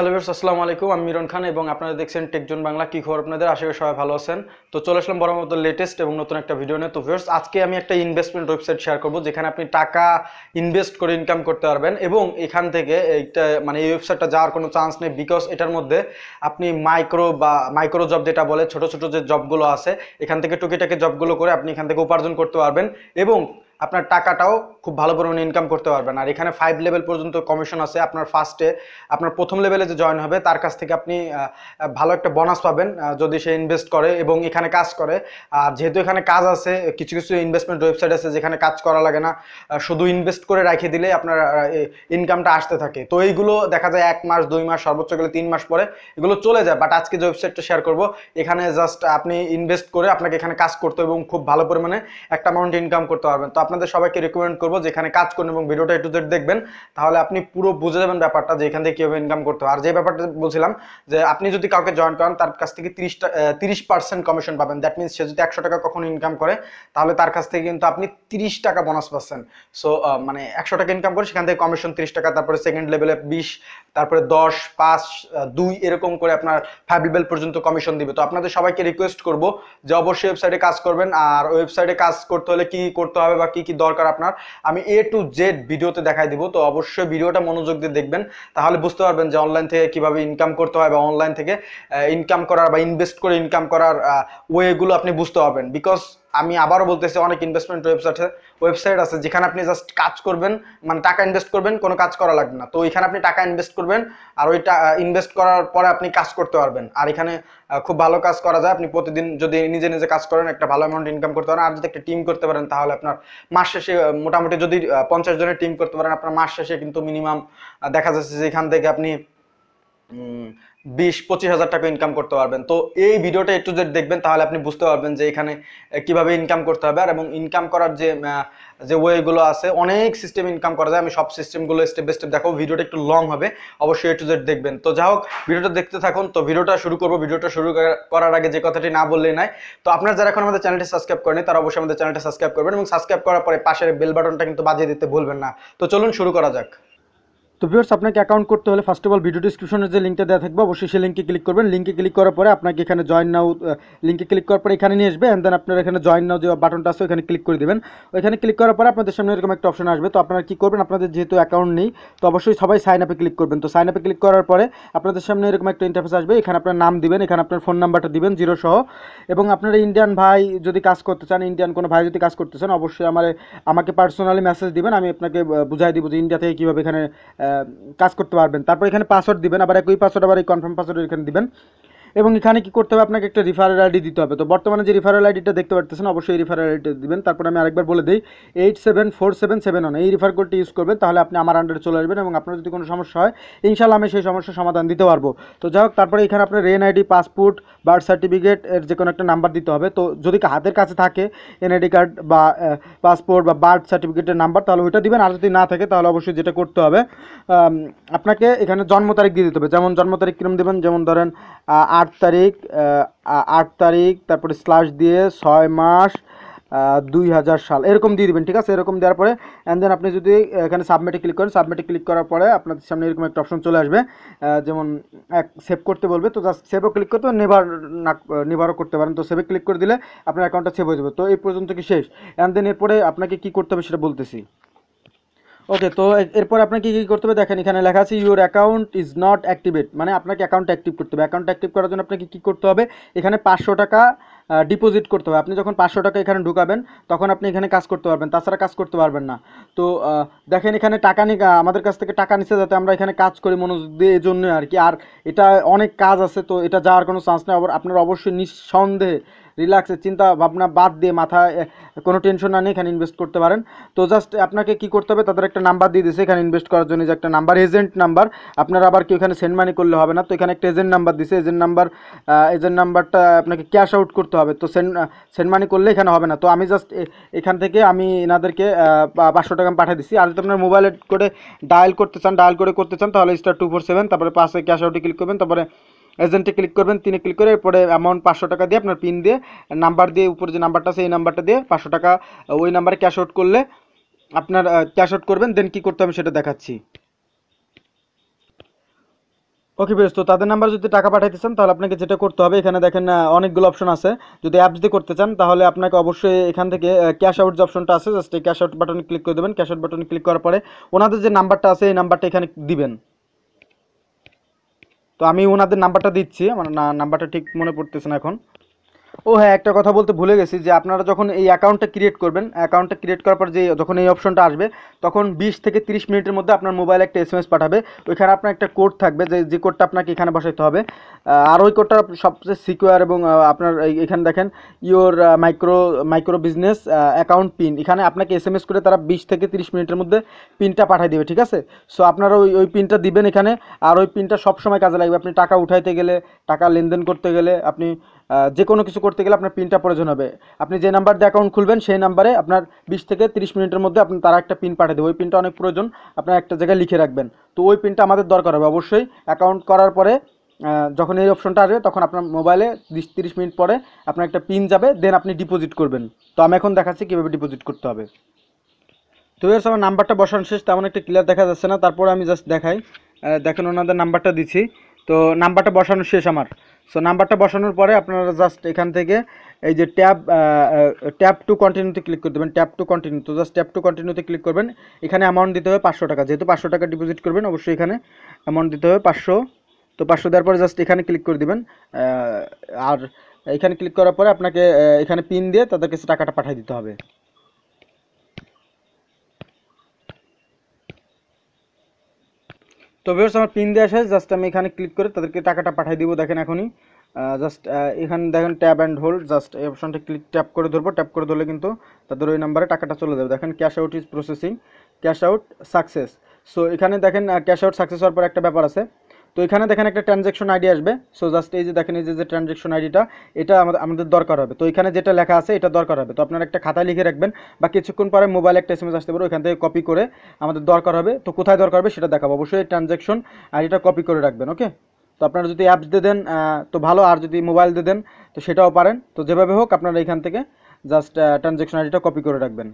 hello viewers আসসালামু আলাইকুম আমি মিরন খান এবং আপনারা দেখছেন টেকজন বাংলা কী খবর আপনাদের আশা করি সবাই ভালো আছেন তো চলে আসলাম বড় মতো লেটেস্ট এবং নতুন একটা ভিডিও নিয়ে তো ভিউয়ার্স আজকে আমি একটা ইনভেস্টমেন্ট ওয়েবসাইট শেয়ার করব যেখানে আপনি টাকা ইনভেস্ট করে ইনকাম করতে পারবেন এবং এখান থেকে এইটা মানে এই ওয়েবসাইটটা যাওয়ার কোনো চান্স নেই বিকজ এটার মধ্যে আপনি মাইক্রো বা মাইক্রো জব যেটা বলে ছোট ছোট যে জবগুলো আছে এখান থেকে টুকিটাকি জবগুলো করে আপনি এখান থেকে উপার্জন করতে পারবেন এবং আপনার টাকাটাও খুব ভালো পরিমাণে ইনকাম করতে পারবেন আর এখানে ফাইভ লেভেল পর্যন্ত কমিশন আছে আপনার ফার্স্টে আপনার প্রথম লেভেলে যে জয়েন হবে তার কাছ থেকে আপনি ভালো একটা বোনাস পাবেন যদি সে ইনভেস্ট করে এবং এখানে কাজ করে আর যেহেতু এখানে কাজ আছে কিছু কিছু ইনভেস্টমেন্ট ওয়েবসাইট আছে যেখানে কাজ করা লাগে না শুধু ইনভেস্ট করে রাখিয়ে দিলে আপনার ইনকামটা আসতে থাকে তো এইগুলো দেখা যায় এক মাস দুই মাস সর্বোচ্চ গেলে তিন মাস পরে এগুলো চলে যায় বাট আজকে যে ওয়েবসাইটটা শেয়ার করব এখানে জাস্ট আপনি ইনভেস্ট করে আপনাকে এখানে কাজ করতে এবং খুব ভালো পরিমাণে একটা অ্যামাউন্ট ইনকাম করতে পারবেন তো আপনাদের সবাইকে রেকমেন্ড করবো যেখানে কাজ করুন এবং ভিডিওটা একটু জেড দেখবেন তাহলে আপনি পুরো বুঝে যাবেন ব্যাপারটা যে এখান থেকে কীভাবে ইনকাম করতে হবে আর যে ব্যাপারটা বলছিলাম যে আপনি যদি কাউকে জয়েন করেন তার কাছ থেকে তিরিশটা তিরিশ পার্সেন্ট কমিশন পাবেন দ্যাট মিনস সে যদি একশো টাকা কখনো ইনকাম করে তাহলে তার কাছ থেকে কিন্তু আপনি তিরিশ টাকা বোনাস পাচ্ছেন সো মানে একশো টাকা ইনকাম করে সেখান থেকে কমিশন তিরিশ টাকা তারপরে সেকেন্ড লেভেলে বিশ তারপরে দশ পাঁচ দুই এরকম করে আপনার ফাইভ লেভেল পর্যন্ত কমিশন দিবে তো আপনাদের সবাইকে রিকোয়েস্ট করব যে অবশ্যই ওয়েবসাইটে কাজ করবেন আর ওয়েবসাইটে কাজ করতে হলে কি করতে হবে বা কি কি দরকার আপনার আমি এ টু জেড ভিডিওতে দেখাই দিব তো অবশ্যই ভিডিওটা মনোযোগ দিয়ে দেখবেন তাহলে বুঝতে পারবেন যে অনলাইন থেকে কিভাবে ইনকাম করতে হয় বা অনলাইন থেকে ইনকাম করার বা ইনভেস্ট করে ইনকাম করার ওয়েগুলো আপনি বুঝতে পারবেন বিকজ আমি আবারও বলতেছি অনেক ইনভেস্টমেন্ট ওয়েবসাইট ওয়েবসাইট আছে যেখানে আপনি জাস্ট কাজ করবেন মানে টাকা ইনভেস্ট করবেন কোনো কাজ করা লাগবে না তো ওইখানে আপনি টাকা ইনভেস্ট করবেন আর ওই ইনভেস্ট করার পরে আপনি কাজ করতে পারবেন আর এখানে খুব ভালো কাজ করা যায় আপনি প্রতিদিন যদি নিজে নিজে কাজ করেন একটা ভালো অ্যামাউন্ট ইনকাম করতে পারেন আর যদি একটা টিম করতে পারেন তাহলে আপনার মাস শেষে মোটামুটি যদি পঞ্চাশ জনের টিম করতে পারেন আপনার মাস শেষে কিন্তু মিনিমাম দেখা যাচ্ছে যে এখান থেকে আপনি বিশ পঁচিশ হাজার টাকা ইনকাম করতে পারবেন তো এই ভিডিওটা একটু যদি দেখবেন তাহলে আপনি বুঝতে পারবেন যে এখানে কিভাবে ইনকাম করতে হবে আর এবং ইনকাম করার যে যে ওয়েগুলো আছে অনেক সিস্টেম ইনকাম করা যায় আমি সব সিস্টেমগুলো স্টেপ বাই স্টেপ দেখো ভিডিওটা একটু লং হবে অবশ্যই একটু যদি দেখবেন তো যা হোক ভিডিওটা দেখতে থাকুন তো ভিডিওটা শুরু করবো ভিডিওটা শুরু করার আগে যে কথাটি না বললেই নাই তো আপনারা যারা এখন আমাদের চ্যানেলটি সাবস্ক্রাইব করেনি তারা অবশ্যই আমাদের চ্যানেলটা সাবস্ক্রাইব করবেন এবং সাবস্ক্রাইব করার পরে পাশের বেল বাটনটা কিন্তু বাজিয়ে দিতে ভুলবেন না তো চলুন শুরু করা যাক তো ভিউর্স আপনাকে অ্যাকাউন্ট করতে হলে ফার্স্ট অফ অল ভিডিও ডিসক্রিপশনে যে লিঙ্কটা দেওয়া থাকবে অবশ্যই সেই লিঙ্কে ক্লিক করবেন লিঙ্কে ক্লিক করার পরে আপনাকে এখানে জয়েন নাও লিঙ্কে ক্লিক করার পরে এখানে নিয়ে আসবে অ্যান্ড দেন আপনার এখানে জয়েন নাও যে বাটনটা আছে ওখানে ক্লিক করে দেবেন ওইখানে ক্লিক করার পরে আপনাদের সামনে এরকম একটা অপশন আসবে তো আপনারা কী করবেন আপনাদের যেহেতু অ্যাকাউন্ট নেই তো অবশ্যই সবাই সাইন আপে ক্লিক করবেন তো সাইন আপে ক্লিক করার পরে আপনাদের সামনে এরকম একটা ইন্টারফেস আসবে এখানে আপনার নাম দিবেন এখানে আপনার ফোন নাম্বারটা দিবেন জিরো সহ এবং আপনারা ইন্ডিয়ান ভাই যদি কাজ করতে চান ইন্ডিয়ান কোনো ভাই যদি কাজ করতে চান অবশ্যই আমার আমাকে পার্সোনালি মেসেজ দিবেন আমি আপনাকে বুঝাই দিব যে ইন্ডিয়া থেকে কীভাবে এখানে কাজ করতে পারবেন তারপর এখানে পাসওয়ার্ড দিবেন আবার একই পাসওয়ার্ড আবার এই কনফার্ম পাসওয়ার্ড এখানে দিবেন এবং এখানে কি করতে হবে আপনাকে একটা রিফারেল আইডি দিতে হবে তো বর্তমানে যে রিফারেল আইডিটা দেখতে পারতেছেন অবশ্যই রিফারেল আইডিটা দিবেন তারপরে আমি আরেকবার বলে দিই eight seven four seven seven one এই রিফার কোডটি ইউজ করবেন তাহলে আপনি আমার আন্ডারে চলে আসবেন এবং আপনার যদি কোনো সমস্যা হয় ইনশাল্লাহ আমি সেই সমস্যার সমাধান দিতে পারবো তো যাই হোক তারপরে এখানে আপনার রেন আইডি পাসপোর্ট বার্থ সার্টিফিকেট এর যে কোনো একটা নাম্বার দিতে হবে তো যদি হাতের কাছে থাকে এনআইডি কার্ড বা পাসপোর্ট বা বার্থ সার্টিফিকেটের নাম্বার তাহলে ওইটা দিবেন আর যদি না থাকে তাহলে অবশ্যই যেটা করতে হবে আপনাকে এখানে জন্ম তারিখ দিয়ে দিতে হবে যেমন জন্ম তারিখ কীরকম দেবেন যেমন ধরেন আট আট তারিখ আট তারিখ তারপরে স্লাশ দিয়ে ছয় মাস দুই হাজার সাল এরকম দিয়ে দেবেন ঠিক আছে এরকম দেওয়ার পরে অ্যান্ড দেন আপনি যদি এখানে সাবমিটে ক্লিক করেন সাবমিটে ক্লিক করার পরে আপনাদের সামনে এরকম একটা অপশন চলে আসবে যেমন এক সেভ করতে বলবে তো জাস্ট সেভও ক্লিক করতে নেভার না নেভারও করতে পারেন তো সেভে ক্লিক করে দিলে আপনার অ্যাকাউন্টটা সেভ হয়ে যাবে তো এই পর্যন্ত কি শেষ অ্যান্ড দেন এরপরে আপনাকে কি করতে হবে সেটা বলতেছি ওকে তো এরপর আপনাকে কী কী করতে হবে দেখেন এখানে লেখা আছে your account is not activate মানে আপনাকে অ্যাকাউন্ট অ্যাক্টিভ করতে হবে অ্যাকাউন্ট অ্যাক্টিভ করার জন্য আপনাকে কী করতে হবে এখানে পাঁচশো টাকা ডিপোজিট করতে হবে আপনি যখন পাঁচশো টাকা এখানে ঢুকাবেন তখন আপনি এখানে কাজ করতে পারবেন তাছাড়া কাজ করতে পারবেন না তো দেখেন এখানে টাকা নিয়ে আমাদের কাছ থেকে টাকা নিচ্ছে যাতে আমরা এখানে কাজ করি মনোযোগ দিয়ে এই জন্য আর কি আর এটা অনেক কাজ আছে তো এটা যাওয়ার কোনো চান্স নেই আবার আপনার অবশ্যই নিঃসন্দেহে রিল্যাক্সে চিন্তা ভাবনা বাদ দিয়ে মাথা কোনো টেনশন না নিয়ে এখানে ইনভেস্ট করতে পারেন তো জাস্ট আপনাকে কি করতে হবে তাদের একটা নাম্বার দিয়ে দিছে এখানে ইনভেস্ট করার জন্য যে একটা নাম্বার এজেন্ট নাম্বার আপনার আবার কি ওখানে সেন্ড মানি করলে হবে না তো এখানে একটা এজেন্ট নাম্বার দিছে এজেন্ট নাম্বার এজেন্ট নাম্বারটা আপনাকে ক্যাশ আউট করতে হবে তো সেন্ড সেন্ড মানি করলে এখানে হবে না তো আমি জাস্ট এখান থেকে আমি এনাদেরকে পাঁচশো টাকা পাঠিয়ে দিচ্ছি আর যদি আপনার মোবাইল করে ডায়াল করতে চান ডায়াল করে করতে চান তাহলে স্টার টু ফোর সেভেন তারপরে পাশে ক্যাশ আউটে ক্লিক করবেন তারপরে এজেন্টে ক্লিক করবেন তিনি ক্লিক করে এরপরে অ্যামাউন্ট পাঁচশো টাকা দিয়ে আপনার পিন দিয়ে নাম্বার দিয়ে উপরে যে নাম্বারটা আছে এই নাম্বারটা দিয়ে পাঁচশো টাকা ওই নাম্বারে ক্যাশ আউট করলে আপনার ক্যাশ আউট করবেন দেন কী করতে হবে সেটা দেখাচ্ছি ওকে বেশ তো তাদের নাম্বার যদি টাকা পাঠাইতে চান তাহলে আপনাকে যেটা করতে হবে এখানে দেখেন অনেকগুলো অপশন আছে যদি অ্যাপস দিয়ে করতে চান তাহলে আপনাকে অবশ্যই এখান থেকে ক্যাশ আউট যে অপশনটা আছে জাস্ট এই ক্যাশ আউট বাটনে ক্লিক করে দেবেন ক্যাশ আউট বাটনে ক্লিক করার পরে ওনাদের যে নাম্বারটা আছে এই নাম্বারটা এখানে দিবেন তো আমি ওনাদের নাম্বারটা দিচ্ছি আমার নাম্বারটা ঠিক মনে পড়তেছে না এখন ও হ্যাঁ একটা কথা বলতে ভুলে গেছি যে আপনারা যখন এই অ্যাকাউন্টটা ক্রিয়েট করবেন অ্যাকাউন্টটা ক্রিয়েট করার পর যে যখন এই অপশনটা আসবে তখন বিশ থেকে তিরিশ মিনিটের মধ্যে আপনার মোবাইলে একটা এস পাঠাবে ওইখানে আপনার একটা কোড থাকবে যে যে কোডটা আপনাকে এখানে বসাতে হবে আর ওই কোডটা সবচেয়ে সিকিওর এবং আপনার এখানে দেখেন your micro micro business account pin এখানে আপনাকে এস করে তারা বিশ থেকে তিরিশ মিনিটের মধ্যে পিনটা পাঠিয়ে দেবে ঠিক আছে সো আপনারা ওই ওই পিনটা দিবেন এখানে আর ওই পিনটা সবসময় কাজে লাগবে আপনি টাকা উঠাইতে গেলে টাকা লেনদেন করতে গেলে আপনি যে কোনো কিছু করতে গেলে আপনার পিনটা প্রয়োজন হবে আপনি যে নাম্বার দিয়ে অ্যাকাউন্ট খুলবেন সেই নাম্বারে আপনার বিশ থেকে তিরিশ মিনিটের মধ্যে আপনি তারা একটা পিন পাঠিয়ে দেবে ওই পিনটা অনেক প্রয়োজন আপনার একটা জায়গায় লিখে রাখবেন তো ওই পিনটা আমাদের দরকার হবে অবশ্যই অ্যাকাউন্ট করার পরে যখন এই অপশনটা আসবে তখন আপনার মোবাইলে বিশ তিরিশ মিনিট পরে আপনার একটা পিন যাবে দেন আপনি ডিপোজিট করবেন তো আমি এখন দেখাচ্ছি কীভাবে ডিপোজিট করতে হবে তো এর সময় নাম্বারটা বসানো শেষ তেমন একটা ক্লিয়ার দেখা যাচ্ছে না তারপরে আমি জাস্ট দেখাই দেখেন ওনাদের নাম্বারটা দিচ্ছি তো নাম্বারটা বসানো শেষ আমার সো নাম্বারটা বসানোর পরে আপনারা জাস্ট এখান থেকে এই যে ট্যাব ট্যাব টু কন্টিনিউতে ক্লিক করে দেবেন ট্যাব টু কন্টিনিউ তো জাস্ট ট্যাব টু কন্টিনিউতে ক্লিক করবেন এখানে অ্যামাউন্ট দিতে হবে পাঁচশো টাকা যেহেতু পাঁচশো টাকা ডিপোজিট করবেন অবশ্যই এখানে অ্যামাউন্ট দিতে হবে পাঁচশো তো পাঁচশো দেওয়ার পরে জাস্ট এখানে ক্লিক করে দেবেন আর এখানে ক্লিক করার পরে আপনাকে এখানে পিন দিয়ে তাদের কাছে টাকাটা পাঠিয়ে দিতে হবে তো ভিউর্স আমার পিন দেওয়া শেষ জাস্ট আমি এখানে ক্লিক করে তাদেরকে টাকাটা পাঠিয়ে দিব দেখেন এখনই জাস্ট এখানে দেখেন ট্যাপ অ্যান্ড হোল্ড জাস্ট এই অপশনটা ক্লিক ট্যাপ করে ধরবো ট্যাপ করে ধরলে কিন্তু তাদের ওই নাম্বারে টাকাটা চলে যাবে দেখেন cash out is processing cash out success so এখানে দেখেন ক্যাশ আউট সাকসেস হওয়ার পর একটা ব্যাপার আছে তো এখানে দেখেন একটা ট্রানজ্যাকশন আইডি আসবে সো জাস্ট এই যে দেখেন এই যে ট্রানজ্যাকশন আইডিটা এটা আমাদের আমাদের দরকার হবে তো এখানে যেটা লেখা আছে এটা দরকার হবে তো আপনার একটা খাতা লিখে রাখবেন বা কিছুক্ষণ পরে মোবাইল একটা এসএমএস আসতে পারে ওইখান থেকে কপি করে আমাদের দরকার হবে তো কোথায় দরকার হবে সেটা দেখাবো অবশ্যই ট্রানজ্যাকশন আইডিটা কপি করে রাখবেন ওকে তো আপনারা যদি অ্যাপস দিয়ে দেন তো ভালো আর যদি মোবাইল দিয়ে দেন তো সেটাও পারেন তো যেভাবে হোক আপনারা এখান থেকে জাস্ট ট্রানজ্যাকশন আইডিটা কপি করে রাখবেন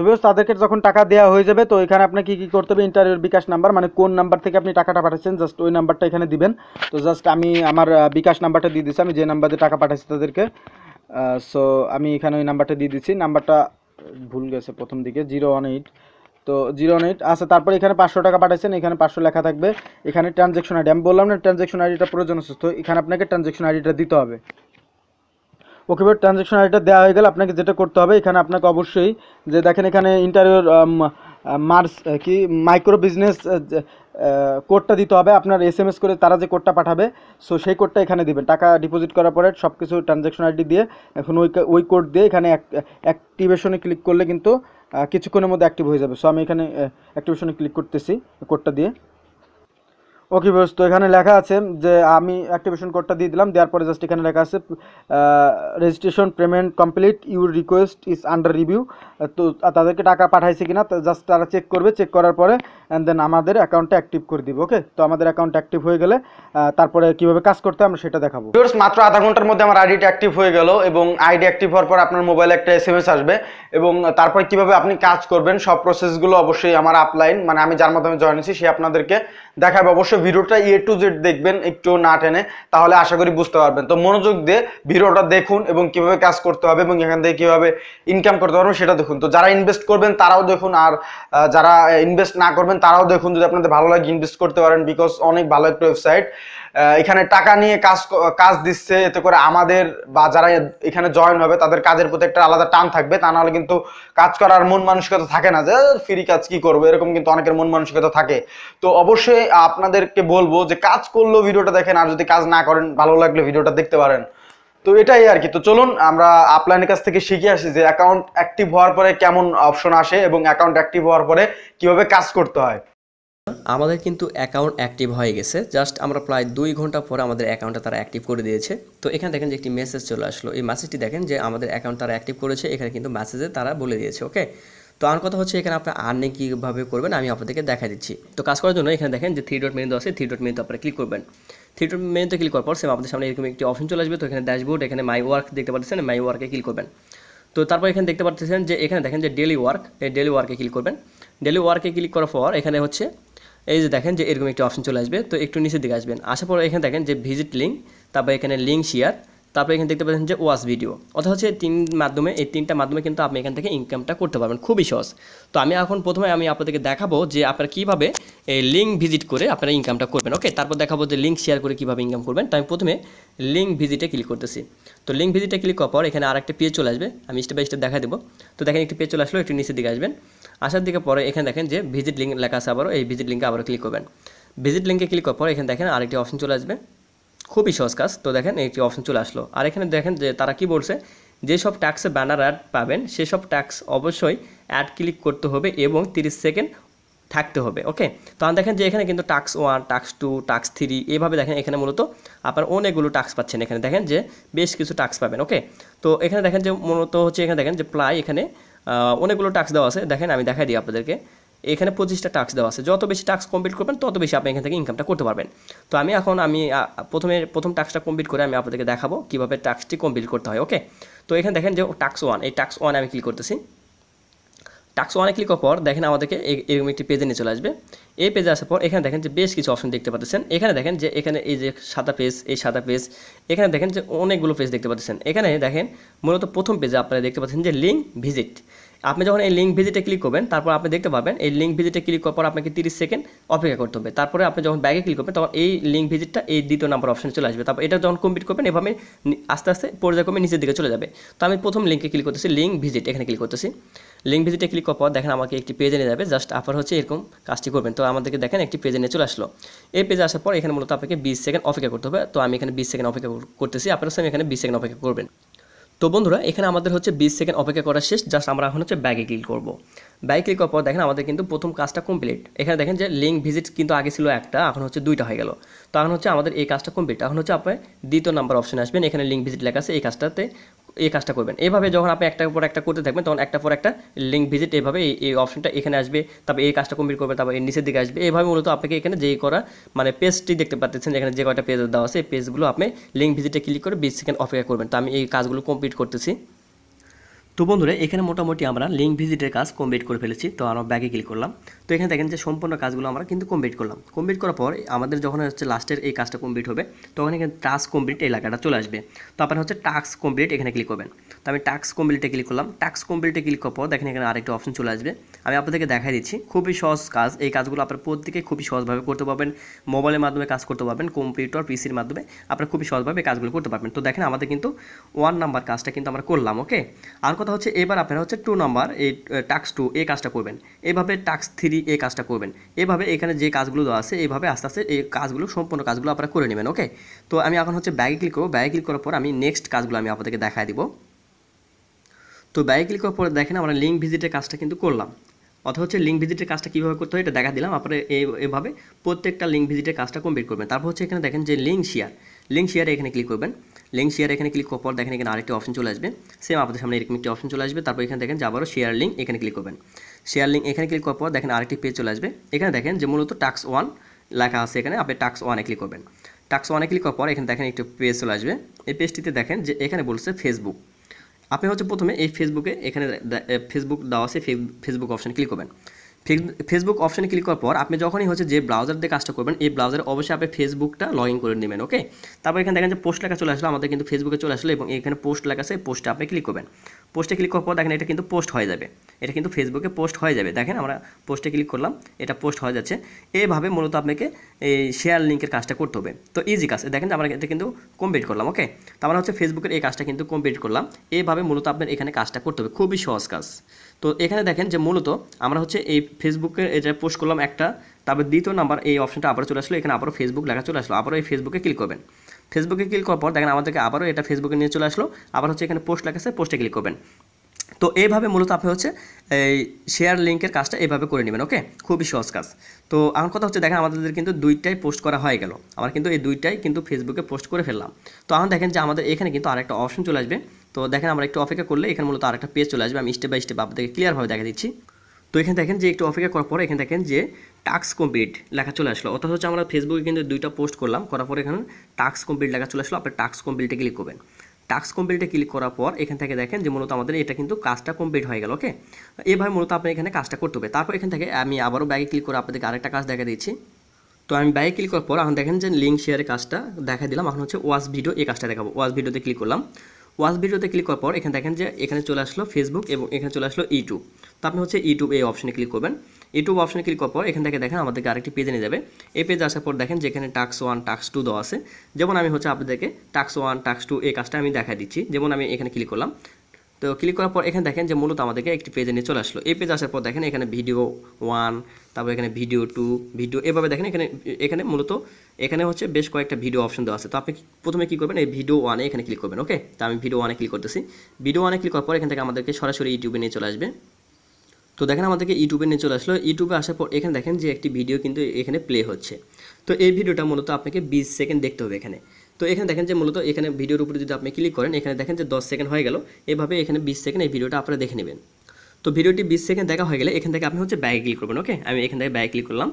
তো বেশ তাদেরকে যখন টাকা দেওয়া হয়ে যাবে তো এখানে আপনাকে কী করতে হবে ইন্টারভিউর বিকাশ নাম্বার মানে কোন নাম্বার থেকে আপনি টাকাটা পাঠাচ্ছেন জাস্ট ওই নাম্বারটা এখানে দিবেন তো জাস্ট আমি আমার বিকাশ নাম্বারটা দিয়ে দিচ্ছি আমি যে নাম্বার দিয়ে টাকা পাঠাচ্ছি তাদেরকে সো আমি এখানে ওই নাম্বারটা দিয়ে দিচ্ছি নাম্বারটা ভুল গেছে প্রথম দিকে জিরো ওয়ান এইট তো জিরো এইট আচ্ছা তারপর এখানে পাঁচশো টাকা পাঠাইছেন এখানে পাঁচশো লেখা থাকবে এখানে ট্রানজ্যাকশন আইডি আমি বললাম না ট্রানজ্যাকশন আইডিটা প্রয়োজন আছে তো এখানে আপনাকে ট্রানজ্যাকশন আইডিটা দিতে হবে ওকে বোর্ড ট্রানজ্যাকশন আইডিটা দেওয়া হয়ে গেলে আপনাকে যেটা করতে হবে এখানে আপনাকে অবশ্যই যে দেখেন এখানে ইন্টারভিউর মার্স কি মাইক্রো বিজনেস কোডটা দিতে হবে আপনার এস এম এস করে তারা যে কোডটা পাঠাবে সো সেই কোডটা এখানে দিবেন টাকা ডিপোজিট করার পরে সব কিছু ট্রানজ্যাকশন আইডি দিয়ে এখন ওই ওই কোড দিয়ে এখানে অ্যাক্টিভেশনে ক্লিক করলে কিন্তু কিছুক্ষণের মধ্যে অ্যাক্টিভ হয়ে যাবে সো আমি এখানে অ্যাক্টিভেশনে ক্লিক করতেছি কোডটা দিয়ে ওকে বস তো এখানে লেখা আছে যে আমি অ্যাক্টিভেশন কোডটা দিয়ে দিলাম দেওয়ার পরে জাস্ট এখানে লেখা আছে registration payment complete your request is under review তো তাদেরকে টাকা পাঠাইছে কিনা জাস্ট তারা চেক করবে চেক করার পরে অ্যান্ড দেন আমাদের অ্যাকাউন্টটা অ্যাক্টিভ করে দিব ওকে তো আমাদের অ্যাকাউন্ট অ্যাক্টিভ হয়ে গেলে তারপরে কিভাবে কাজ করতে আমরা সেটা দেখাবো মাত্র আধা ঘন্টার মধ্যে আমার আইডিটা অ্যাক্টিভ হয়ে গেল এবং আইডি অ্যাক্টিভ হওয়ার পর আপনার মোবাইলে একটা এস এম এস আসবে এবং তারপরে কিভাবে আপনি কাজ করবেন সব প্রসেসগুলো অবশ্যই আমার আপলাইন মানে আমি যার মাধ্যমে জয়েন হয়েছি সে আপনাদেরকে দেখাবে অবশ্যই ভিডিওটা এ টু জেড দেখবেন একটু না টেনে তাহলে আশা করি বুঝতে পারবেন তো মনোযোগ দিয়ে ভিডিওটা দেখুন এবং কিভাবে কাজ করতে হবে এবং এখান থেকে কীভাবে ইনকাম করতে পারবেন সেটা দেখুন তো যারা ইনভেস্ট করবেন তারাও দেখুন আর যারা ইনভেস্ট না করবেন তারাও দেখুন যদি আপনাদের ভালো লাগে ইনভেস্ট করতে পারেন বিকজ অনেক ভালো একটা ওয়েবসাইট এখানে টাকা নিয়ে কাজ কাজ দিচ্ছে এতে করে আমাদের বা যারা এখানে জয়েন হবে তাদের কাজের প্রতি একটা আলাদা টান থাকবে তা নাহলে কিন্তু কাজ করার মন মানসিকতা থাকে না যে ফ্রি কাজ কি করবো এরকম কিন্তু অনেকের মন মানসিকতা থাকে তো অবশ্যই আপনাদেরকে বলবো যে কাজ করলেও ভিডিওটা দেখেন আর যদি কাজ না করেন ভালো লাগলে ভিডিওটা দেখতে পারেন তো এটাই আর কি তো চলুন আমরা আপলাইনের কাছ থেকে শিখে আসি যে অ্যাকাউন্ট অ্যাক্টিভ হওয়ার পরে কেমন অপশন আসে এবং অ্যাকাউন্ট অ্যাক্টিভ হওয়ার পরে কিভাবে কাজ করতে হয় আমাদের কিন্তু অ্যাকাউন্ট অ্যাক্টিভ হয়ে গেছে জাস্ট আমরা প্রায় দুই ঘন্টা পরে আমাদের অ্যাকাউন্টটা তারা অ্যাক্টিভ করে দিয়েছে তো এখানে দেখেন যে একটি মেসেজ চলে আসলো এই মেসেজটি দেখেন যে আমাদের অ্যাকাউন্ট তারা অ্যাক্টিভ করেছে এখানে কিন্তু মেসেজে তারা বলে দিয়েছে ওকে তো আমার কথা হচ্ছে এখানে আপনি আর্নিং কীভাবে করবেন আমি আপনাদেরকে দেখা দিচ্ছি তো কাজ করার জন্য এখানে দেখেন যে থ্রি ডট মেনু আছে থ্রি ডট মেনুতে আপনারা ক্লিক করবেন থ্রিটার মেনুতে ক্লিক করার পর সেম আপনাদের সামনে এরকম একটি অপশন চলে আসবে তো এখানে ড্যাশবোর্ড এখানে মাই ওয়ার্ক দেখতে পাচ্ছেন মাই ওয়ার্কে ক্লিক করবেন তো তারপর এখানে দেখতে পাচ্ছেন যে এখানে দেখেন যে ডেলি ওয়ার্ক এই ডেলি ওয়ার্কে ক্লিক করবেন ডেলি ওয়ার্কে ক্লিক করার পর এখানে হচ্ছে এই যে দেখেন যে এরকম একটি অপশন চলে আসবে তো একটু নিচের দিকে আসবেন আসার পর এখানে দেখেন যে ভিজিট লিঙ্ক তারপর এখানে লিঙ্ক শেয়ার তারপরে এখানে দেখতে পাচ্ছেন যে ওয়াস ভিডিও অর্থাৎ হচ্ছে তিন মাধ্যমে এই তিনটা মাধ্যমে কিন্তু আপনি এখান থেকে ইনকামটা করতে পারবেন খুবই সহজ তো আমি এখন প্রথমে আমি আপনাদেরকে দেখাবো যে আপনারা কীভাবে এই লিঙ্ক ভিজিট করে আপনারা ইনকামটা করবেন ওকে তারপর দেখাবো যে লিঙ্ক শেয়ার করে কীভাবে ইনকাম করবেন তো আমি প্রথমে লিঙ্ক ভিজিটে ক্লিক করতেছি তো লিঙ্ক ভিজিটে ক্লিক করার পর এখানে আর একটা পেজ চলে আসবে আমি স্টেপ বাই স্টেপ দেখা দেবো তো দেখেন একটি পেজ চলে আসলো একটু নিচের দিকে আসবেন আসার দিকে পরে এখানে দেখেন যে ভিজিট লিঙ্ক লেখা আছে আবারও এই ভিজিট লিঙ্কে আবারও ক্লিক করবেন ভিজিট লিঙ্কে ক্লিক করার পর এখানে দেখেন আরেকটি অপশন চলে আসবে খুবই সহজ কাজ তো দেখেন একটি অপশন চলে আসলো আর এখানে দেখেন যে তারা কি বলছে যেসব ট্যাক্সে ব্যানার অ্যাড পাবেন সেসব ট্যাক্স অবশ্যই অ্যাড ক্লিক করতে হবে এবং 30 সেকেন্ড থাকতে হবে ওকে তো আমি দেখেন যে এখানে কিন্তু tax one tax two tax three এভাবে দেখেন এখানে মূলত আপনার অনেকগুলো টাক্স পাচ্ছেন এখানে দেখেন যে বেশ কিছু টাক্স পাবেন ওকে তো এখানে দেখেন যে মূলত হচ্ছে এখানে দেখেন যে প্লাই এখানে অনেকগুলো টাক্স দেওয়া আছে দেখেন আমি দেখাই দিই আপনাদেরকে এখানে পঁচিশটা টাস্ক দেওয়া আছে যত বেশি টাস্ক কমপ্লিট করবেন তত বেশি আপনি এখান থেকে ইনকামটা করতে পারবেন তো আমি এখন আমি প্রথমে প্রথম টাস্কটা কমপ্লিট করে আমি আপনাদেরকে দেখাবো কীভাবে টাস্কটি কমপ্লিট করতে হয় ওকে তো এখানে দেখেন যে টাস্ক ওয়ান এই টাস্ক ওয়ান আমি ক্লিক করতেছি টাক্স ওয়ানে ক্লিক করার পর দেখেন আমাদেরকে এরকম একটি পেজে নিয়ে চলে আসবে এই পেজে আসার পর এখানে দেখেন যে বেশ কিছু অপশন দেখতে পাচ্ছেন এখানে দেখেন যে এখানে এই যে সাদা পেজ এই সাদা পেজ এখানে দেখেন যে অনেকগুলো পেজ দেখতে পাচ্ছেন এখানে দেখেন মূলত প্রথম পেজে আপনারা দেখতে পাচ্ছেন যে লিঙ্ক ভিজিট আপনি যখন এই লিঙ্ক ভিজিটে ক্লিক করবেন তারপর আপনি দেখতে পাবেন এই লিঙ্ক ভিজিটে ক্লিক করার পর আপনাকে তিরিশ সেকেন্ড অপেক্ষা করতে হবে তারপরে আপনি যখন ব্যাগে ক্লিক করবেন তখন এই লিঙ্ক ভিজিটটা এই দ্বিতীয় নাম্বার অপশানে চলে আসবে তারপর এটা যখন কমপ্লিট করবেন এভাবে আস্তে আস্তে পর্যায়ক্রমে নিচের দিকে চলে যাবে তো আমি প্রথম লিঙ্কে ক্লিক করতেছি লিঙ্ক ভিজিট এখানে ক্লিক করতেছি লিঙ্ক ভিজিটে ক্লিক করার পর দেখেন আমাকে একটি পেজে নিয়ে যাবে জাস্ট আপনার হচ্ছে এরকম কাজটি করবেন তো আমাদেরকে দেখেন একটি পেজে নিয়ে চলে আসলো এই পেজে আসার পর এখানে মূলত আপনাকে বিশ সেকেন্ড অপেক্ষা করতে হবে তো আমি এখানে বিশ সেকেন্ড অপেক্ষা করতেছি আপনার সঙ্গে এখানে বিশ সেকেন্ড অপেক্ষা করবেন তো বন্ধুরা এখানে আমাদের হচ্ছে বিশ সেকেন্ড অপেক্ষা করা শেষ জাস্ট আমরা এখন হচ্ছে ব্যাগে ক্লিক করব ব্যাগে ক্লিক করার পর দেখেন আমাদের কিন্তু প্রথম কাজটা কমপ্লিট এখানে দেখেন যে লিঙ্ক ভিজিট কিন্তু আগে ছিল একটা এখন হচ্ছে দুইটা হয়ে গেল তো এখন হচ্ছে আমাদের এই কাজটা কমপ্লিট এখন হচ্ছে আপনি দ্বিতীয় নাম্বার অপশন আসবেন এখানে লিঙ্ক ভিজিট লেখা আছে এই কাজটাতে এই কাজটা করবেন এইভাবে যখন আপনি একটার পর একটা করতে থাকবেন তখন একটা পর একটা লিঙ্ক ভিজিট এইভাবে এই অপশনটা এখানে আসবে তারপর এই কাজটা কমপ্লিট করবেন তারপর এর নিচের দিকে আসবে এইভাবে মূলত আপনাকে এখানে যেই করা মানে পেজটি দেখতে পাচ্ছেন এখানে যে কয়টা পেজ দেওয়া আছে এই পেজগুলো আপনি লিঙ্ক ভিজিটে ক্লিক করে বিশ সেকেন্ড অপেক্ষা করবেন তো আমি এই কাজগুলো কমপ্লিট করতেছি তো বন্ধুরা এখানে মোটামুটি আমরা লিঙ্ক ভিজিটের কাজ কমপ্লিট করে ফেলেছি তো আমরা ব্যাগে ক্লিক করলাম তো এখানে দেখেন যে সম্পূর্ণ কাজগুলো আমরা কিন্তু কমপ্লিট করলাম কমপ্লিট করার পর আমাদের যখন হচ্ছে লাস্টের এই কাজটা কমপ্লিট হবে তখন এখানে টাস্ক কমপ্লিট এলাকাটা চলে আসবে তো আপনার হচ্ছে টাস্ক কমপ্লিট এখানে ক্লিক করবেন তো আমি টাস্ক কমপ্লিটে ক্লিক করলাম টাস্ক কমপ্লিটে ক্লিক করার পর দেখেন এখানে আরেকটা অপশন চলে আসবে আমি আপনাদেরকে দেখাই দিচ্ছি খুবই সহজ কাজ এই কাজগুলো আপনার প্রত্যেকে খুবই সহজভাবে করতে পারবেন মোবাইলের মাধ্যমে কাজ করতে পারবেন কম্পিউটার পিসির মাধ্যমে আপনারা খুবই সহজভাবে কাজগুলো করতে পারবেন তো দেখেন আমাদের কিন্তু ওয়ান নাম্বার কাজটা কিন্তু আমরা করলাম ওকে আর কত কথা হচ্ছে এবার আপনারা হচ্ছে টু নাম্বার এই টাক্স টু এই কাজটা করবেন এভাবে টাক্স থ্রি এই কাজটা করবেন এভাবে এখানে যে কাজগুলো দেওয়া আছে এইভাবে আস্তে আস্তে এই কাজগুলো সম্পূর্ণ কাজগুলো আপনারা করে নেবেন ওকে তো আমি এখন হচ্ছে ব্যাগে ক্লিক করবো ব্যাগে ক্লিক করার পর আমি নেক্সট কাজগুলো আমি আপনাদেরকে দেখায় দিব তো ব্যাগে ক্লিক করার পরে দেখেন আমরা লিঙ্ক ভিজিটের কাজটা কিন্তু করলাম অথবা হচ্ছে লিঙ্ক ভিজিটের কাজটা কীভাবে করতে হয় এটা দেখা দিলাম আপনারা এভাবে প্রত্যেকটা লিঙ্ক ভিজিটের কাজটা কমপ্লিট করবেন তারপর হচ্ছে এখানে দেখেন যে লিঙ্ক শেয়ার লিঙ্ক শেয়ারে এখানে ক্লিক করবেন লিঙ্ক শেয়ার এখানে ক্লিক করার পর দেখেন এখানে আরেকটি অপশন চলে আসবে সেম আপনাদের সামনে এরকম একটি অপশন চলে আসবে তারপর এখানে দেখেন যে আবারও শেয়ার লিঙ্ক এখানে ক্লিক করবেন শেয়ার লিঙ্ক এখানে ক্লিক করার পর দেখেন আরেকটি পেজ চলে আসবে এখানে দেখেন যে মূলত টাক্স ওয়ান লেখা আছে এখানে আপনি টাক্স ওয়ানে ক্লিক করবেন টাক্স ওয়ানে ক্লিক করার পর এখানে দেখেন একটি পেজ চলে আসবে এই পেজটিতে দেখেন যে এখানে বলছে ফেসবুক আপনি হচ্ছে প্রথমে এই ফেসবুকে এখানে ফেসবুক দেওয়া আছে ফেসবুক অপশানে ক্লিক করবেন ফেসবুক অপশানে ক্লিক করার পর আপনি যখনই হচ্ছে যে ব্রাউজার দিয়ে কাজটা করবেন এই ব্রাউজারে অবশ্যই আপনি ফেসবুকটা লগ ইন করে নেবেন ওকে তারপর এখানে দেখেন যে পোস্ট লেখা চলে আসলো আমাদের কিন্তু ফেসবুকে চলে আসলো এবং এখানে পোস্ট লেখা আছে পোস্টে আপনি ক্লিক করবেন পোস্টে ক্লিক করার পর দেখেন এটা কিন্তু পোস্ট হয়ে যাবে এটা কিন্তু ফেসবুকে পোস্ট হয়ে যাবে দেখেন আমরা পোস্টে ক্লিক করলাম এটা পোস্ট হয়ে যাচ্ছে এভাবে মূলত আপনাকে এই শেয়ার লিঙ্কের কাজটা করতে হবে তো ইজি কাজ দেখেন যে আমরা এটা কিন্তু কমপ্লিট করলাম ওকে তো আমরা হচ্ছে ফেসবুকের এই কাজটা কিন্তু কমপ্লিট করলাম এভাবে মূলত আপনার এখানে কাজটা করতে হবে খুবই সহজ কাজ তো এখানে দেখেন যে মূলত আমরা হচ্ছে এই ফেসবুকে এটা পোস্ট করলাম একটা তারপর দ্বিতীয় নাম্বার এই অপশনটা আবারও চলে আসলো এখানে আবারও ফেসবুক লেখা চলে আসলো আবারও এই ফেসবুকে ক্লিক করবেন ফেসবুকে ক্লিক করার পর দেখেন আমাদেরকে আবারও এটা ফেসবুকে নিয়ে চলে আসলো আবার হচ্ছে এখানে পোস্ট লেখা আছে পোস্টে ক্লিক করবেন তো এইভাবে মূলত আপনি হচ্ছে এই শেয়ার লিঙ্কের কাজটা এইভাবে করে নেবেন ওকে খুবই সহজ কাজ তো আমার কথা হচ্ছে দেখেন আমাদের কিন্তু দুইটাই পোস্ট করা হয়ে গেল আমার কিন্তু এই দুইটাই কিন্তু ফেসবুকে পোস্ট করে ফেললাম তো এখন দেখেন যে আমাদের এখানে কিন্তু আরেকটা অপশন চলে আসবে তো দেখেন আমরা একটু অপেক্ষা করলে এখানে মূলত আরেকটা পেজ চলে আসবে আমি স্টেপ বাই স্টেপ আপনাদেরকে ক্লিয়ারভাবে দেখা দিচ্ছি তো এখানে দেখেন যে একটু অপেক্ষা করার পরে এখানে দেখেন যে টাস্ক কমপ্লিট লেখা চলে আসলো অর্থাৎ হচ্ছে আমরা ফেসবুকে কিন্তু দুইটা পোস্ট করলাম করার পরে এখানে টাস্ক কমপ্লিট লেখা চলে আসলো আপনি টাস্ক কমপ্লিটে ক্লিক করবেন টাস্ক কমপ্লিটে ক্লিক করার পর এখান থেকে দেখেন যে মূলত আমাদের এটা কিন্তু কাজটা কমপ্লিট হয়ে গেল ওকে এভাবে মূলত আপনি এখানে কাজটা করতে হবে তারপর এখান থেকে আমি আবারও ব্যাগে ক্লিক করে আপনাদেরকে আরেকটা কাজ দেখা দিচ্ছি তো আমি ব্যাগে ক্লিক করার পর এখন দেখেন যে লিঙ্ক শেয়ারের কাজটা দেখা দিলাম এখন হচ্ছে ওয়াশ ভিডিও এই কাজটা দেখাবো ওয়াশ ভিডিওতে ক্লিক করলাম ওয়াচ ভিডিওতে ক্লিক করার পর এখানে দেখেন যে এখানে চলে আসলো ফেসবুক এবং এখানে চলে আসলো ইউটিউব তো আপনি হচ্ছে ইউটিউব এই অপশনে ক্লিক করবেন ইউটিউব অপশনে ক্লিক করার পর এখান থেকে দেখেন আমাদেরকে আরেকটি পেজে নিয়ে যাবে এই পেজে আসার পর দেখেন যেখানে টাক্স ওয়ান টাক্স টু দেওয়া আছে যেমন আমি হচ্ছে আপনাদেরকে টাক্স ওয়ান টাক্স টু এই কাজটা আমি দেখা দিচ্ছি যেমন আমি এখানে ক্লিক করলাম তো ক্লিক করার পর এখানে দেখেন যে মূলত আমাদেরকে একটি পেজে নিয়ে চলে আসলো এই পেজ আসার পর দেখেন এখানে ভিডিও ওয়ান তারপর এখানে ভিডিও টু ভিডিও এভাবে দেখেন এখানে এখানে মূলত এখানে হচ্ছে বেশ কয়েকটা ভিডিও অপশন দেওয়া আছে তো আপনি প্রথমে কী করবেন এই ভিডিও ওয়ানে এখানে ক্লিক করবেন ওকে তো আমি ভিডিও ওয়ানে ক্লিক করতেছি ভিডিও ওয়ানে ক্লিক করার পর এখান থেকে আমাদেরকে সরাসরি ইউটিউবে নিয়ে চলে আসবে তো দেখেন আমাদেরকে ইউটিউবে নিয়ে চলে আসলো ইউটিউবে আসার পর এখানে দেখেন যে একটি ভিডিও কিন্তু এখানে প্লে হচ্ছে তো এই ভিডিওটা মূলত আপনাকে বিশ সেকেন্ড দেখতে হবে এখানে তো এখানে দেখেন যে মূলত এখানে ভিডিওর উপরে যদি আপনি ক্লিক করেন এখানে দেখেন যে দশ সেকেন্ড হয়ে গেল এভাবে এখানে বিশ সেকেন্ড এই ভিডিওটা আপনারা দেখে নেবেন তো ভিডিওটি বিশ সেকেন্ড দেখা হয়ে গেলে এখান থেকে আপনি হচ্ছে ব্যাগে ক্লিক করবেন ওকে আমি এখান থেকে ব্যাগে ক্লিক করলাম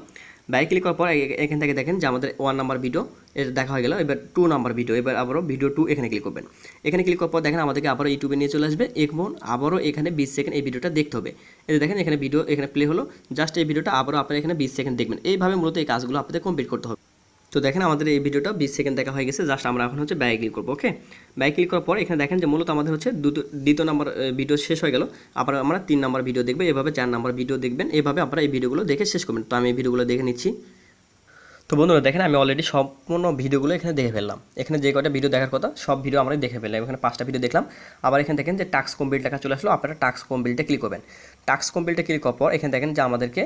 ব্যাগে ক্লিক করার পর এখান থেকে দেখেন যে আমাদের ওয়ান নাম্বার ভিডিও এটা দেখা হয়ে গেল এবার টু নাম্বার ভিডিও এবার আবারও ভিডিও টু এখানে ক্লিক করবেন এখানে ক্লিক করার পর দেখেন আমাদেরকে আবারও ইউটিউবে নিয়ে চলে আসবে এবং আবারও এখানে বিশ সেকেন্ড এই ভিডিওটা দেখতে হবে এতে দেখেন এখানে ভিডিও এখানে প্লে হলো জাস্ট এই ভিডিওটা আবারও আপনার এখানে বিশ সেকেন্ড দেখবেন এইভাবে মূলত এই কাজগুলো আপনাদের কমপ্লিট করতে হবে তো দেখেন আমাদের এই ভিডিওটা বিশ সেকেন্ড দেখা হয়ে গেছে জাস্ট আমরা এখন হচ্ছে ব্যয় ক্লিক করবো ওকে ব্যয় ক্লিক করার পর এখানে দেখেন যে মূলত আমাদের হচ্ছে দুটো দ্বিতীয় নম্বর ভিডিও শেষ হয়ে গেল আবার আমরা তিন নম্বর ভিডিও দেখবো এভাবে চার নম্বর ভিডিও দেখবেন এভাবে আমরা এই ভিডিওগুলো দেখে শেষ করবেন তো আমি এই ভিডিওগুলো দেখে নিচ্ছি তো বন্ধুরা দেখেন আমি অলরেডি সম্পূর্ণ ভিডিওগুলো এখানে দেখে ফেললাম এখানে যে কটা ভিডিও দেখার কথা সব ভিডিও আমরা দেখে ফেললাম এখানে পাঁচটা ভিডিও দেখলাম আবার এখানে দেখেন যে টাক্স কম্পিল লেখা চলে আসলো আপনারা টাক্স কম্পিলটা ক্লিক করবেন টাক্স কম্পিলটা ক্লিক করার পর এখানে দেখেন যে আমাদেরকে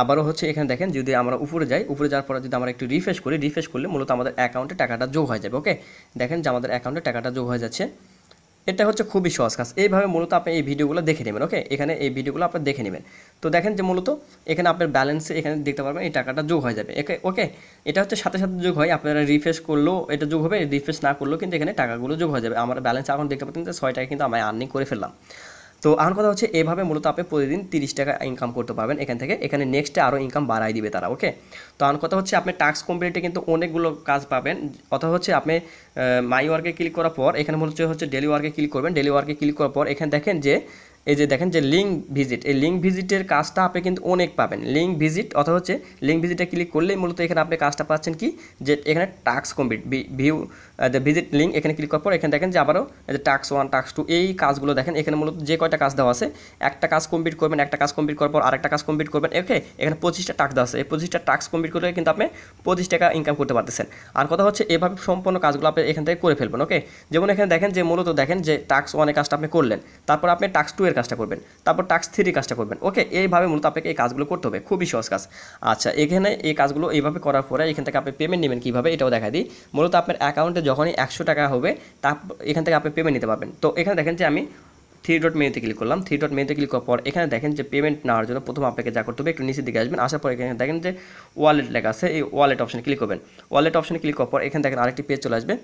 আবারও হচ্ছে এখানে দেখেন যদি আমরা উপরে যাই উপরে যাওয়ার পরে যদি আমরা একটু রিফ্রেশ করি রিফ্রেশ করলে মূলত আমাদের অ্যাকাউন্টে টাকাটা যোগ হয়ে যাবে ওকে দেখেন যে আমাদের অ্যাকাউন্টে টাকাটা যোগ হয়ে যাচ্ছে এটা হচ্ছে খুবই সহজ কাজ এইভাবে মূলত আপনি এই ভিডিওগুলো দেখে নেবেন ওকে এখানে এই ভিডিওগুলো আপনার দেখে নেবেন তো দেখেন যে মূলত এখানে আপনার ব্যালেন্সে এখানে দেখতে পারবেন এই টাকাটা যোগ হয়ে যাবে ওকে এটা হচ্ছে সাথে সাথে যোগ হয় আপনারা রিফ্রেশ করলেও এটা যোগ হবে রিফ্রেশ না করলেও কিন্তু এখানে টাকাগুলো যোগ হয়ে যাবে আমার ব্যালেন্স এখন দেখতে পাচ্ছেন যে ছয় টাকা কিন্তু আমি আর্নিং করে ফেললাম তো আমার কথা হচ্ছে এভাবে মূলত আপনি প্রতিদিন তিরিশ টাকা ইনকাম করতে পারবেন এখান থেকে এখানে নেক্সটে আরও ইনকাম বাড়াই দিবে তারা ওকে তো আমার কথা হচ্ছে আপনি টাস্ক কমপ্লিটে কিন্তু অনেকগুলো কাজ পাবেন কথা হচ্ছে আপনি মাই ওয়ার্কে ক্লিক করার পর এখানে মূলত হচ্ছে ডেলি ওয়ার্কে ক্লিক করবেন ডেলি ওয়ার্কে ক্লিক করার পর এখানে দেখেন যে এই যে দেখেন যে লিঙ্ক ভিজিট এই লিঙ্ক ভিজিটের কাজটা আপনি কিন্তু অনেক পাবেন লিঙ্ক ভিজিট অথবা হচ্ছে লিঙ্ক ভিজিটটা ক্লিক করলেই মূলত এখানে আপনি কাজটা পাচ্ছেন কি যে এখানে task complete view visit link এখানে ক্লিক করার পর এখানে দেখেন যে আবারও যে টাক্স ওয়ান টাক্স টু এই কাজগুলো দেখেন এখানে মূলত যে কয়টা কাজ দেওয়া আছে একটা কাজ কমপ্লিট করবেন একটা কাজ কমপ্লিট করার পর আরেকটা কাজ কমপ্লিট করবেন ওকে এখানে পঁচিশটা টাক্স দেওয়া আছে এই পঁচিশটা টাক্স কমপ্লিট করলে কিন্তু আপনি পঁচিশ টাকা ইনকাম করতে পারতেছেন আর কথা হচ্ছে এভাবে সম্পূর্ণ কাজগুলো আপনি এখান থেকে করে ফেলবেন ওকে যেমন এখানে দেখেন যে মূলত দেখেন যে টাক্স ওয়ানের কাজটা আপনি করলেন তারপর আপনি টাক্স টু এর কাজটা করবেন তারপর টাক্স থ্রির কাজটা করবেন ওকে এইভাবে মূলত আপনাকে এই কাজগুলো করতে হবে খুবই সহজ কাজ আচ্ছা এখানে এই কাজগুলো এইভাবে করার পরে এখান থেকে আপনি পেমেন্ট নেবেন কীভাবে এটাও দেখা দিই মূলত আপনার অ্যাকাউন্টে যখনই একশো টাকা হবে তা এখান থেকে আপনি পেমেন্ট নিতে পারবেন তো এখানে দেখেন যে আমি থ্রি ডট মেনুতে ক্লিক করলাম থ্রি ডট মেনুতে ক্লিক করার পর এখানে দেখেন যে পেমেন্ট নেওয়ার জন্য প্রথম আপনাকে যা করতে হবে একটু নিচের দিকে আসবেন আসার পর এখানে দেখেন যে ওয়ালেট লেখা আছে এই ওয়ালেট অপশানে ক্লিক করবেন ওয়ালেট অপশানে ক্লিক করার পর এখানে দেখেন আরেকটি পেজ চলে আসবে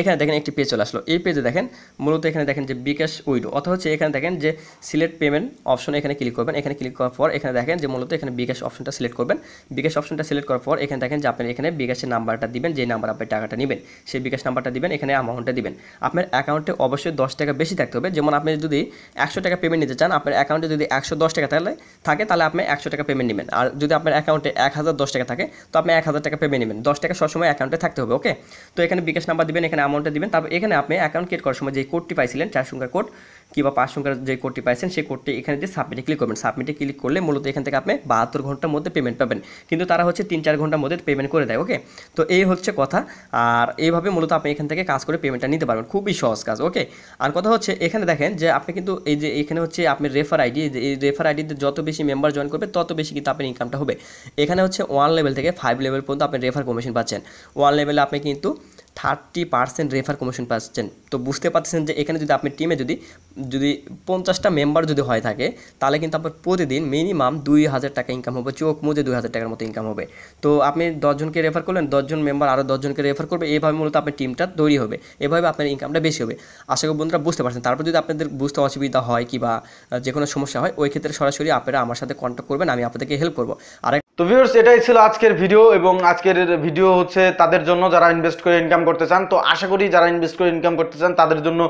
এখানে দেখেন একটি পেজ চলে আসলো এই পেজে দেখেন মূলত এখানে দেখেন যে বিকাশ উইডো অথবা হচ্ছে এখানে দেখেন যে সিলেক্ট পেমেন্ট অপশন এখানে ক্লিক করবেন এখানে ক্লিক করার পর এখানে দেখেন যে মূলত এখানে বিকাশ অপশনটা সিলেক্ট করবেন বিকাশ অপশনটা সিলেক্ট করার পর এখানে দেখেন যে আপনার এখানে বিকাশের নাম্বারটা দিবেন যে নাম্বার আপনি টাকাটা নেবেন সেই বিকাশ নাম্বারটা দিবেন এখানে অ্যামাউন্টটা দিবেন আপনার অ্যাকাউন্টে অবশ্যই দশ টাকা বেশি থাকতে হবে যেমন আপনি যদি একশো টাকা পেমেন্ট নিতে চান আপনার অ্যাকাউন্টে যদি একশো দশ টাকা তাহলে থাকে তাহলে আপনি একশো টাকা পেমেন্ট নেবেন আর যদি আপনার অ্যাকাউন্টে এক হাজার দশ টাকা থাকে তো আপনি এক হাজার টাকা পেমেন্ট নেবেন দশ টাকা সবসময় অ্যাকাউন্টে থাকতে হবে ওকে তো এখানে বিকাশ নাম্বার দিবেন এখানে অ্যামাউন্টটা দিবেন তারপর এখানে আপনি অ্যাকাউন্ট ক্রিয়েট করার সময় যে কোডটি পাইছিলেন চার সংখ্যার কোড কিংবা পাঁচ সংখ্যার যে কোডটি পাইছেন সেই কোডটি এখানে দিয়ে সাবমিটে ক্লিক করবেন সাবমিটে ক্লিক করলে মূলত এখান থেকে আপনি বাহাত্তর ঘন্টার মধ্যে পেমেন্ট পাবেন কিন্তু তারা হচ্ছে তিন চার ঘন্টার মধ্যে পেমেন্ট করে দেয় ওকে তো এই হচ্ছে কথা আর এইভাবে মূলত আপনি এখান থেকে কাজ করে পেমেন্টটা নিতে পারবেন খুবই সহজ কাজ ওকে আর কথা হচ্ছে এখানে দেখেন যে আপনি কিন্তু এই যে এখানে হচ্ছে আপনি রেফার আইডি এই রেফার আইডিতে যত বেশি মেম্বার জয়েন করবে তত বেশি কিন্তু আপনার ইনকামটা হবে এখানে হচ্ছে ওয়ান লেভেল থেকে ফাইভ লেভেল পর্যন্ত আপনি রেফার কমিশন পাচ্ছেন ওয়ান লেভেলে আপনি কিন্তু থার্টি পার্সেন্ট রেফার কমিশন পাচ্ছেন তো বুঝতে পারছেন যে এখানে যদি আপনি টিমে যদি যদি পঞ্চাশটা মেম্বার যদি হয় থাকে তাহলে কিন্তু আপনার প্রতিদিন মিনিমাম দুই হাজার টাকা ইনকাম হবে চোখ মুজে দুই হাজার টাকার মতো ইনকাম হবে তো আপনি দশজনকে রেফার করলেন দশজন মেম্বার আরও দশজনকে রেফার করবে এভাবে মূলত আপনার টিমটা তৈরি হবে এভাবে আপনার ইনকামটা বেশি হবে আশা করি বন্ধুরা বুঝতে পারছেন তারপর যদি আপনাদের বুঝতে অসুবিধা হয় কিংবা যে কোনো সমস্যা হয় ওই ক্ষেত্রে সরাসরি আপনারা আমার সাথে কন্ট্যাক্ট করবেন আমি আপনাদেরকে হেল্প করবো আর তো ভিউর্স এটাই ছিল আজকের ভিডিও এবং আজকের ভিডিও হচ্ছে তাদের জন্য যারা ইনভেস্ট করে ইনকাম করতে চান তো আশা করি যারা ইনভেস্ট করে ইনকাম করতে চান তাদের জন্য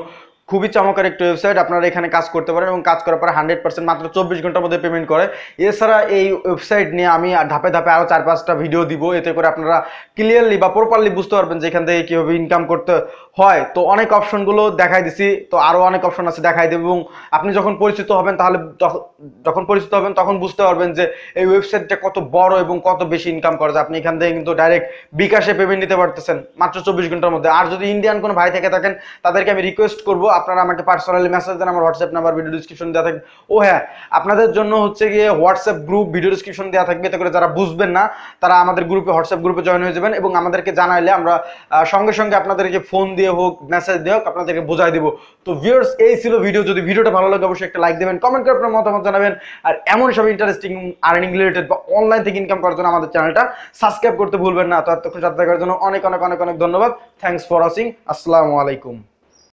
খুবই চমৎকার একটি ওয়েবসাইট আপনারা এখানে কাজ করতে পারেন এবং কাজ করার পরে হান্ড্রেড পার্সেন্ট মাত্র চব্বিশ ঘন্টার মধ্যে পেমেন্ট করে এছাড়া এই ওয়েবসাইট নিয়ে আমি ধাপে ধাপে আরও চার পাঁচটা ভিডিও দিব এতে করে আপনারা ক্লিয়ারলি বা প্রপারলি বুঝতে পারবেন যে এখান থেকে কীভাবে ইনকাম করতে হয় তো অনেক অপশনগুলো দেখাই দিছি তো আরও অনেক অপশন আছে দেখাই দেব এবং আপনি যখন পরিচিত হবেন তাহলে যখন পরিচিত হবেন তখন বুঝতে পারবেন যে এই ওয়েবসাইটটা কত বড় এবং কত বেশি ইনকাম করা যায় আপনি এখান থেকে কিন্তু ডাইরেক্ট বিকাশে পেমেন্ট নিতে পারতেছেন মাত্র চব্বিশ ঘন্টার মধ্যে আর যদি ইন্ডিয়ান কোনো ভাই থেকে থাকেন তাদেরকে আমি রিকোয়েস্ট করবো আপনারা আমাকে পার্সোনালি মেসেজ দেন আমার হোয়াটসঅ্যাপ নাম্বার ভিডিও ডিসক্রিপশন দেওয়া থাকবে ও হ্যাঁ আপনাদের জন্য হচ্ছে গিয়ে হোয়াটসঅ্যাপ গ্রুপ ভিডিও ডিসক্রিপশন দেওয়া থাকবে এতে করে যারা বুঝবেন না তারা আমাদের গ্রুপে হোয়াটসঅ্যাপ গ্রুপে জয়েন হয়ে যাবেন এবং আমাদেরকে জানাইলে আমরা সঙ্গে সঙ্গে আপনাদেরকে ফোন দিয়ে হোক মেসেজ দিয়ে হোক আপনাদেরকে বোঝাই দেবো তো ভিউর্স এই ছিল ভিডিও যদি ভিডিওটা ভালো লাগে অবশ্যই একটা লাইক দেবেন কমেন্ট করে আপনার মতামত জানাবেন আর এমন সব ইন্টারেস্টিং আর্নিং রিলেটেড বা অনলাইন থেকে ইনকাম করার জন্য আমাদের চ্যানেলটা সাবস্ক্রাইব করতে ভুলবেন না তো এতক্ষণ সাথে থাকার জন্য অনেক অনেক অনেক অনেক ধন্যবাদ থ্যাংকস ফর ওয়াচিং আসসালামু আলাইকুম